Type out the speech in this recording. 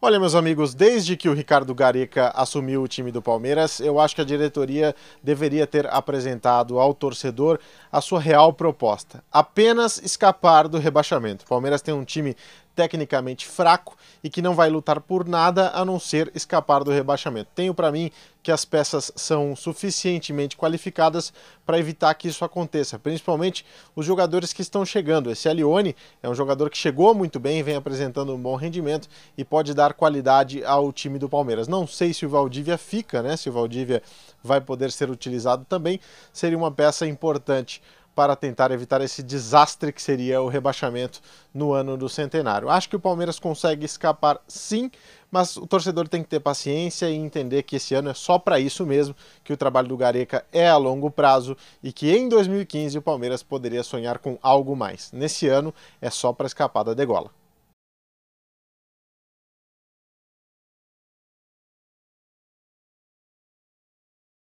Olha, meus amigos, desde que o Ricardo Gareca assumiu o time do Palmeiras, eu acho que a diretoria deveria ter apresentado ao torcedor a sua real proposta: apenas escapar do rebaixamento. O Palmeiras tem um time tecnicamente fraco e que não vai lutar por nada a não ser escapar do rebaixamento. Tenho para mim que as peças são suficientemente qualificadas para evitar que isso aconteça, principalmente os jogadores que estão chegando. Esse Alione é um jogador que chegou muito bem, vem apresentando um bom rendimento e pode dar qualidade ao time do Palmeiras. Não sei se o Valdívia fica, né? Se o Valdívia vai poder ser utilizado também, seria uma peça importante para tentar evitar esse desastre que seria o rebaixamento no ano do centenário. Acho que o Palmeiras consegue escapar sim, mas o torcedor tem que ter paciência e entender que esse ano é só para isso mesmo, que o trabalho do Gareca é a longo prazo e que em 2015 o Palmeiras poderia sonhar com algo mais. Nesse ano é só para escapar da degola.